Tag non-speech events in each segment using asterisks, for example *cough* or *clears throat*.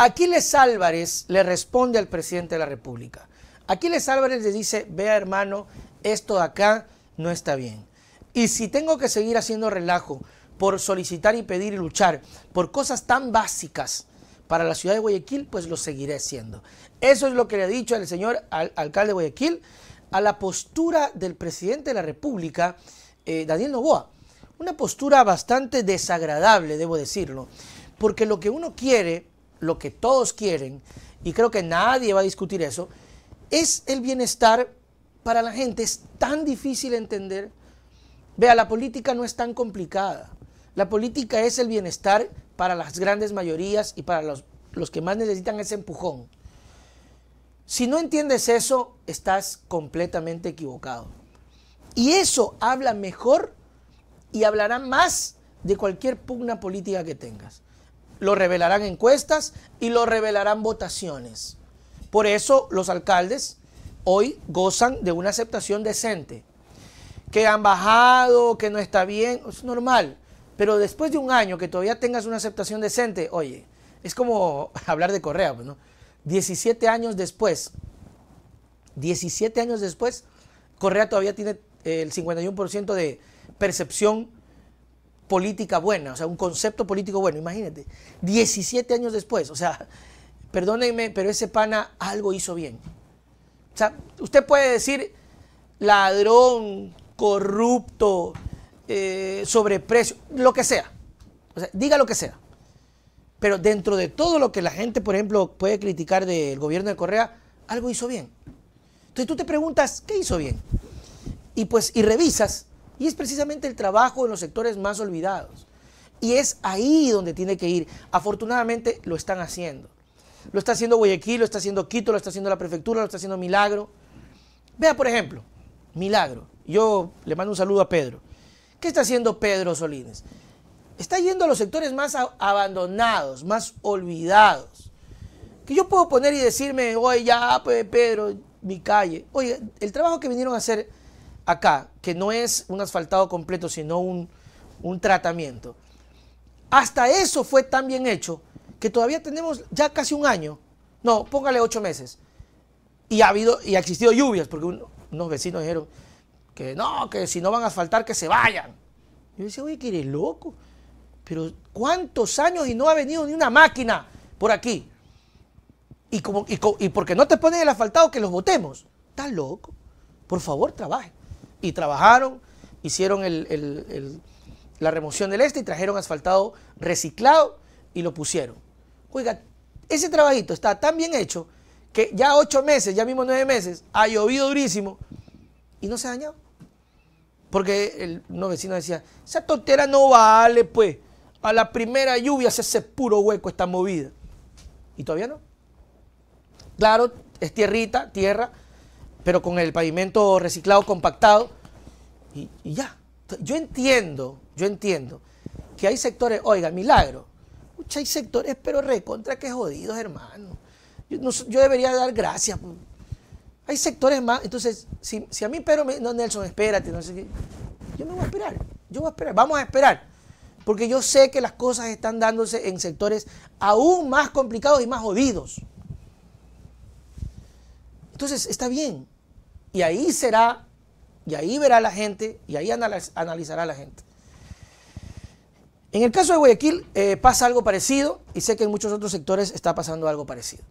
Aquiles Álvarez le responde al presidente de la República. Aquiles Álvarez le dice, vea hermano, esto de acá no está bien. Y si tengo que seguir haciendo relajo por solicitar y pedir y luchar por cosas tan básicas para la ciudad de Guayaquil, pues lo seguiré haciendo. Eso es lo que le ha dicho el señor alcalde de Guayaquil a la postura del presidente de la República, eh, Daniel Novoa. Una postura bastante desagradable, debo decirlo, porque lo que uno quiere lo que todos quieren, y creo que nadie va a discutir eso, es el bienestar para la gente. Es tan difícil entender. Vea, la política no es tan complicada. La política es el bienestar para las grandes mayorías y para los, los que más necesitan ese empujón. Si no entiendes eso, estás completamente equivocado. Y eso habla mejor y hablará más de cualquier pugna política que tengas lo revelarán encuestas y lo revelarán votaciones. Por eso los alcaldes hoy gozan de una aceptación decente. Que han bajado, que no está bien, es normal. Pero después de un año que todavía tengas una aceptación decente, oye, es como *laughs* hablar de Correa, pues, ¿no? 17 años después, 17 años después, Correa todavía tiene eh, el 51% de percepción política buena, o sea, un concepto político bueno, imagínate. 17 años después, o sea, perdónenme, pero ese pana algo hizo bien. O sea, usted puede decir ladrón, corrupto, eh, sobreprecio, lo que sea. O sea, diga lo que sea. Pero dentro de todo lo que la gente, por ejemplo, puede criticar del gobierno de Correa, algo hizo bien. Entonces tú te preguntas, ¿qué hizo bien? Y pues, y revisas y es precisamente el trabajo en los sectores más olvidados. Y es ahí donde tiene que ir. Afortunadamente lo están haciendo. Lo está haciendo Guayaquil, lo está haciendo Quito, lo está haciendo la prefectura, lo está haciendo Milagro. Vea, por ejemplo, Milagro. Yo le mando un saludo a Pedro. ¿Qué está haciendo Pedro Solines? Está yendo a los sectores más abandonados, más olvidados. Que yo puedo poner y decirme, oye, ya, pues, Pedro, mi calle. Oye, el trabajo que vinieron a hacer acá, que no es un asfaltado completo, sino un, tratamiento. Hasta eso fue tan bien hecho que todavía tenemos ya casi un año, no, póngale ocho meses, y ha habido y ha existido lluvias, porque unos vecinos dijeron que no, que si no van a asfaltar, que se vayan. Yo decía, oye, que eres loco, pero ¿cuántos años y no ha venido ni una máquina por aquí? Y, como, y, porque no te ponen el asfaltado, que los votemos. Estás loco. Por favor, trabaje y trabajaron, hicieron la remoción del este y trajeron asfaltado reciclado y lo pusieron. Oiga, ese trabajito está tan bien hecho que ya ocho meses, ya mismo nueve meses, ha llovido durísimo y no se ha dañado. Porque el, unos vecinos decían, esa tontera no vale, pues. A la primera lluvia se hace puro hueco esta movida. Y todavía no. Claro, es tierrita, tierra, pero con el pavimento reciclado, compactado, y, ya. Yo entiendo, yo entiendo que hay sectores, oiga, milagro, hay sectores, pero recontra que jodidos, hermano. Yo, debería dar gracias. Pues. Hay sectores más. Entonces, si, a mí pero Nelson, espérate, no Yo me voy a esperar. Yo voy a esperar. Vamos a esperar. Porque yo sé que las cosas están dándose en sectores aún más complicados y más jodidos. Entonces, está bien. Y ahí será, y ahí verá la gente, y ahí analizará la gente. En el caso de Guayaquil eh, pasa algo parecido y sé que en muchos otros sectores está pasando algo parecido.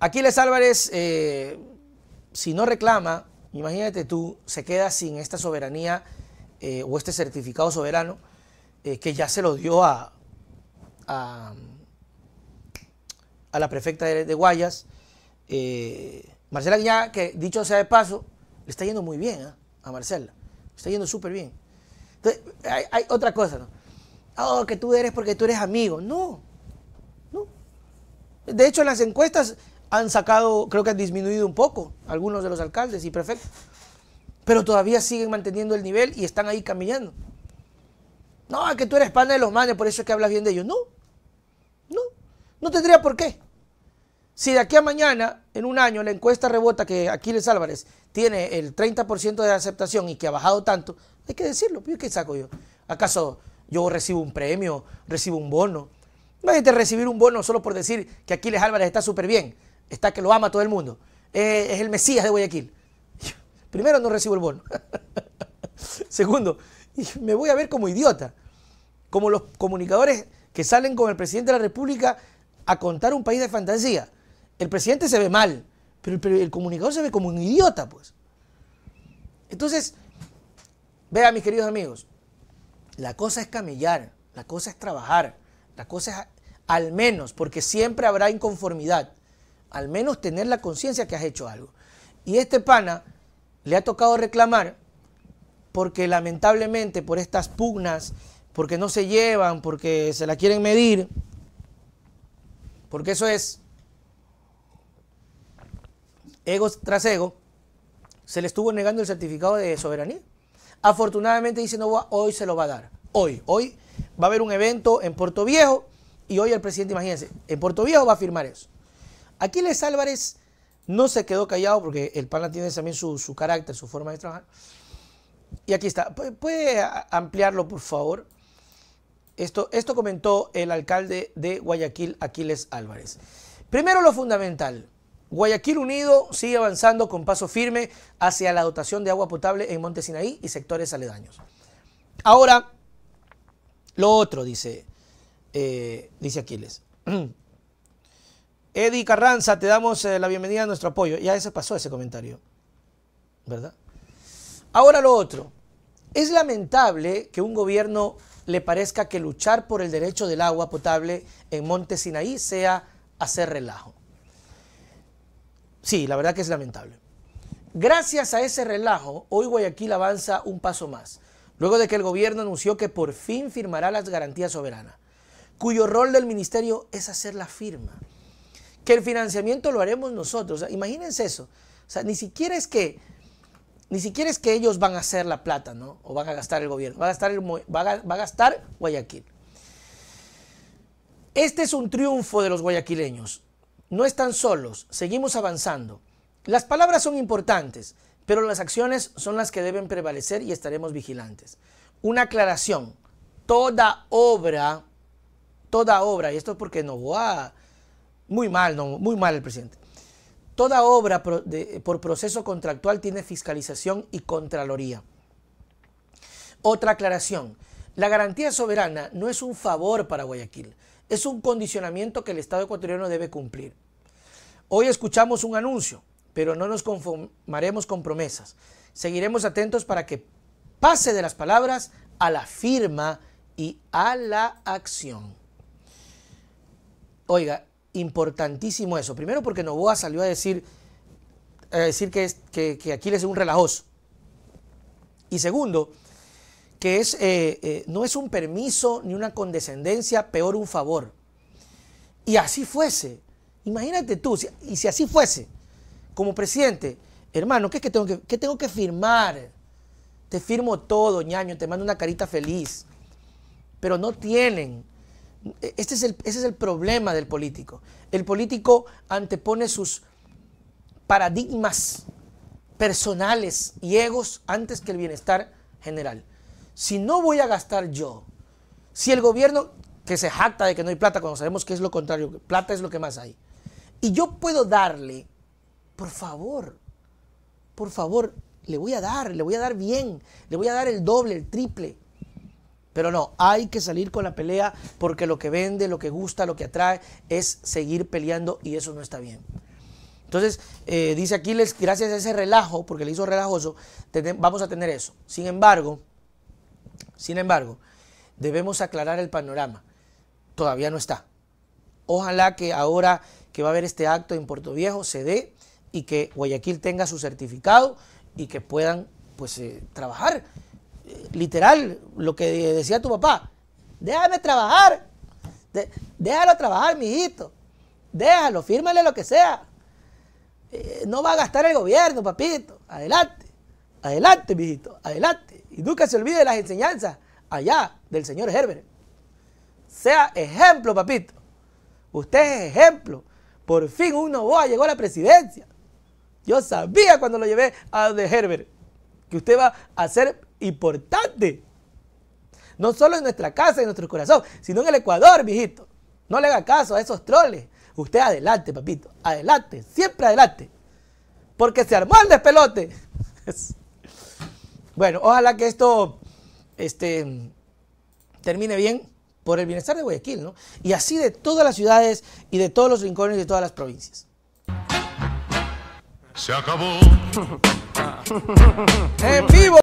Aquiles Álvarez, eh, si no reclama, imagínate tú, se queda sin esta soberanía eh, o este certificado soberano que ya se lo dio a, a, la prefecta de, de Guayas. Marcela Guiñaga, que dicho sea de paso, le está yendo muy bien ¿eh? a Marcela. está yendo súper bien. Entonces, hay, otra cosa, ¿no? Oh, que tú eres porque tú eres amigo. No. No. De hecho, las encuestas han sacado, creo que han disminuido un poco algunos de los alcaldes y prefectos. Pero todavía siguen manteniendo el nivel y están ahí caminando. No, que tú eres pana de los manes, por eso es que hablas bien de ellos. No. No. No tendría por qué. Si de aquí a mañana, en un año, la encuesta rebota que Aquiles Álvarez tiene el 30% de aceptación y que ha bajado tanto, hay que decirlo, pues, ¿qué saco yo? ¿Acaso yo recibo un premio, recibo un bono? Imagínate recibir un bono solo por decir que Aquiles Álvarez está súper bien, está que lo ama todo el mundo, eh, es el Mesías de Guayaquil. *laughs* Primero, no recibo el bono. *laughs* Segundo, me voy a ver como idiota, como los comunicadores que salen con el presidente de la República a contar un país de fantasía el presidente se ve mal, pero el, comunicador se ve como un idiota, pues. Entonces, vea, mis queridos amigos, la cosa es camellar, la cosa es trabajar, la cosa es al menos, porque siempre habrá inconformidad, al menos tener la conciencia que has hecho algo. Y este pana le ha tocado reclamar porque lamentablemente por estas pugnas, porque no se llevan, porque se la quieren medir, porque eso es ego tras ego, se le estuvo negando el certificado de soberanía. Afortunadamente dice Novoa, hoy se lo va a dar. Hoy, hoy va a haber un evento en Puerto Viejo y hoy el presidente, imagínense, en Puerto Viejo va a firmar eso. Aquiles Álvarez no se quedó callado porque el PAN tiene también su, carácter, su forma de trabajar. Y aquí está. ¿Puede ampliarlo, por favor? Esto, esto comentó el alcalde de Guayaquil, Aquiles Álvarez. Primero lo fundamental. Guayaquil Unido sigue avanzando con paso firme hacia la dotación de agua potable en Monte Sinaí y sectores aledaños. Ahora, lo otro, dice, eh, dice Aquiles. *clears throat* Eddie Carranza, te damos eh, la bienvenida a nuestro apoyo. Ya se pasó ese comentario, ¿verdad? Ahora lo otro. Es lamentable que un gobierno le parezca que luchar por el derecho del agua potable en Monte Sinaí sea hacer relajo. Sí, la verdad que es lamentable. Gracias a ese relajo, hoy Guayaquil avanza un paso más, luego de que el gobierno anunció que por fin firmará las garantías soberanas, cuyo rol del ministerio es hacer la firma. Que el financiamiento lo haremos nosotros. imagínense eso. O sea, ni siquiera es que ni siquiera es que ellos van a hacer la plata, ¿no? O van a gastar el gobierno, va va a gastar Guayaquil. Este es un triunfo de los guayaquileños, no están solos, seguimos avanzando. Las palabras son importantes, pero las acciones son las que deben prevalecer y estaremos vigilantes. Una aclaración, toda obra, toda obra, y esto es porque va ah, muy mal, no, muy mal el presidente, toda obra por proceso contractual tiene fiscalización y contraloría. Otra aclaración, la garantía soberana no es un favor para Guayaquil, es un condicionamiento que el Estado ecuatoriano debe cumplir. Hoy escuchamos un anuncio, pero no nos conformaremos con promesas. Seguiremos atentos para que pase de las palabras a la firma y a la acción. Oiga, importantísimo eso. Primero porque Novoa salió a decir, a decir que, es, que, Aquiles es un relajoso. Y segundo, que es, eh, eh, no es un permiso ni una condescendencia, peor un favor. Y así fuese. Imagínate tú, y si así fuese, como presidente, hermano, ¿qué es que tengo que, tengo que firmar? Te firmo todo, ñaño, te mando una carita feliz. Pero no tienen. Este es el, ese es el problema del político. El político antepone sus paradigmas personales y egos antes que el bienestar general si no voy a gastar yo, si el gobierno que se jacta de que no hay plata cuando sabemos que es lo contrario, plata es lo que más hay, y yo puedo darle, por favor, por favor, le voy a dar, le voy a dar bien, le voy a dar el doble, el triple. Pero no, hay que salir con la pelea porque lo que vende, lo que gusta, lo que atrae es seguir peleando y eso no está bien. Entonces, eh, dice Aquiles, gracias a ese relajo, porque le hizo relajoso, vamos a tener eso. Sin embargo, sin embargo, debemos aclarar el panorama. Todavía no está. Ojalá que ahora que va a haber este acto en Puerto Viejo se dé y que Guayaquil tenga su certificado y que puedan pues eh, trabajar. Eh, literal, lo que decía tu papá, déjame trabajar, déjalo trabajar, mijito, déjalo, fírmale lo que sea. Eh, no va a gastar el gobierno, papito, adelante, adelante, mijito, adelante. Y nunca se olvide las enseñanzas allá del señor Herbert. Sea ejemplo, papito. Usted es ejemplo. Por fin un Novoa llegó a la presidencia. Yo sabía cuando lo llevé a de Herbert que usted va a ser importante. No solo en nuestra casa, en nuestro corazón, sino en el Ecuador, mijito. No le haga caso a esos troles. Usted adelante, papito. Adelante. Siempre adelante. Porque se armó el despelote. *laughs* Bueno, ojalá que esto este, termine bien por el bienestar de Guayaquil, ¿no? Y así de todas las ciudades y de todos los rincones y de todas las provincias. Se acabó. *laughs* en vivo.